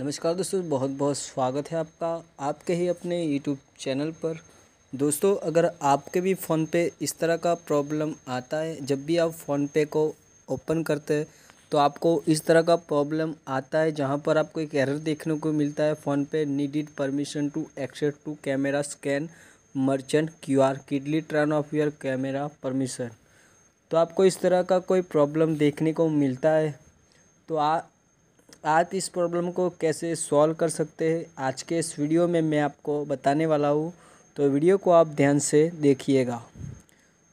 नमस्कार दोस्तों बहुत बहुत स्वागत है आपका आपके ही अपने यूट्यूब चैनल पर दोस्तों अगर आपके भी फ़ोन पे इस तरह का प्रॉब्लम आता है जब भी आप फ़ोन पे को ओपन करते हैं तो आपको इस तरह का प्रॉब्लम आता है जहां पर आपको एक एरर देखने को मिलता है PhonePe needed permission to access to camera scan merchant Q R kindly turn off your camera permission तो आपको इस तरह का कोई प्रॉब्लम देखने को मिलता है तो आ आप इस प्रॉब्लम को कैसे सॉल्व कर सकते हैं आज के इस वीडियो में मैं आपको बताने वाला हूँ तो वीडियो को आप ध्यान से देखिएगा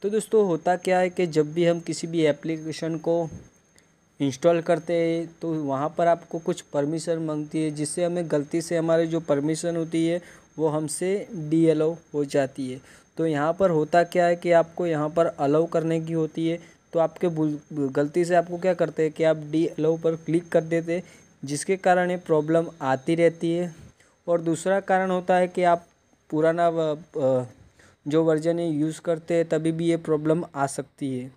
तो दोस्तों होता क्या है कि जब भी हम किसी भी एप्लीकेशन को इंस्टॉल करते हैं तो वहाँ पर आपको कुछ परमिशन मांगती है जिससे हमें गलती से हमारे जो परमिशन होती है वो हमसे डी अलाउ हो जाती है तो यहाँ पर होता क्या है कि आपको यहाँ पर अलाउ करने की होती है तो आपके गलती से आपको क्या करते हैं कि आप डी अलाउ पर क्लिक कर देते जिसके कारण ये प्रॉब्लम आती रहती है और दूसरा कारण होता है कि आप पुराना जो वर्जन है यूज़ करते हैं तभी भी ये प्रॉब्लम आ सकती है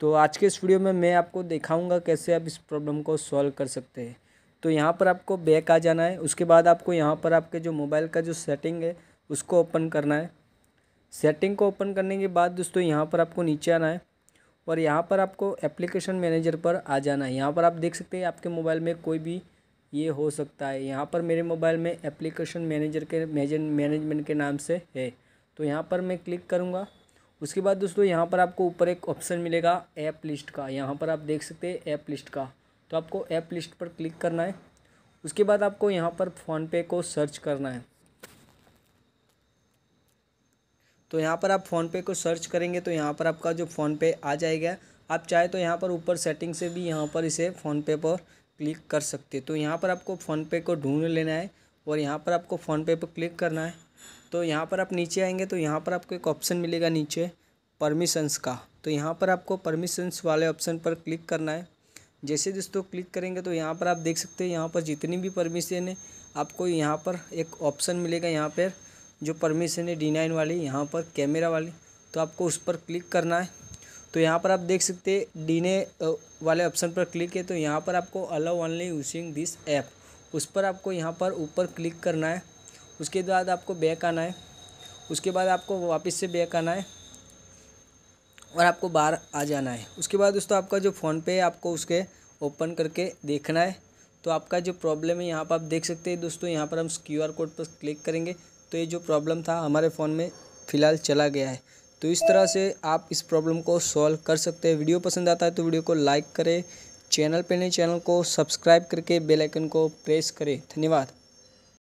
तो आज के इस वीडियो में मैं आपको दिखाऊंगा कैसे आप इस प्रॉब्लम को सॉल्व कर सकते हैं तो यहाँ पर आपको बैक आ जाना है उसके बाद आपको यहाँ पर आपके जो मोबाइल का जो सेटिंग है उसको ओपन करना है सेटिंग को ओपन करने के बाद दोस्तों यहाँ पर आपको नीचे आना है और यहाँ पर आपको एप्लीकेशन मैनेजर पर आ जाना है यहाँ पर आप देख सकते हैं आपके मोबाइल में कोई भी ये हो सकता है यहाँ पर मेरे मोबाइल में एप्लीकेशन मैनेजर के मैनेजमेंट के नाम से है तो यहाँ पर मैं क्लिक करूँगा उसके बाद दोस्तों यहाँ पर आपको ऊपर एक ऑप्शन मिलेगा ऐप लिस्ट का यहाँ पर आप देख सकते हैं ऐप लिस्ट का तो आपको ऐप लिस्ट पर क्लिक करना है उसके बाद आपको यहाँ पर फ़ोनपे को सर्च करना है तो यहाँ पर आप फ़ोनपे को सर्च करेंगे तो यहाँ पर आपका जो फ़ोनपे आ जाएगा आप चाहे तो यहाँ पर ऊपर सेटिंग से भी यहाँ पर इसे फ़ोनपे पर क्लिक कर सकते हैं तो यहाँ पर आपको फ़ोनपे को ढूंढ लेना है और यहाँ पर आपको फ़ोनपे पर क्लिक करना है तो यहाँ पर आप नीचे आएंगे तो यहाँ पर आपको एक ऑप्शन मिलेगा नीचे परमिशंस का तो यहाँ पर आपको परमिशंस वाले ऑप्शन पर क्लिक करना है जैसे दोस्तों क्लिक करेंगे तो यहाँ पर आप देख सकते हैं यहाँ पर जितनी भी परमिशन है आपको यहाँ पर एक ऑप्शन मिलेगा यहाँ पर जो परमिशन है डी नाइन वाली यहाँ पर कैमरा वाली तो आपको उस पर क्लिक करना है तो यहाँ पर आप देख सकते हैं डी ने वाले ऑप्शन पर क्लिक है तो यहाँ पर आपको allow only using this app उस पर आपको यहाँ पर ऊपर क्लिक करना है उसके बाद आपको बैक आना है उसके बाद आपको वापस से बैक आना है और आपको बाहर आ जाना है उसके बाद दोस्तों आपका जो फ़ोनपे है आपको उसके ओपन करके देखना है तो आपका जो प्रॉब्लम है यहाँ पर आप देख सकते हैं दोस्तों यहाँ पर हम क्यू आर कोड पर क्लिक करेंगे तो ये जो प्रॉब्लम था हमारे फ़ोन में फ़िलहाल चला गया है तो इस तरह से आप इस प्रॉब्लम को सॉल्व कर सकते हैं वीडियो पसंद आता है तो वीडियो को लाइक करें चैनल पर नहीं चैनल को सब्सक्राइब करके बेल आइकन को प्रेस करें धन्यवाद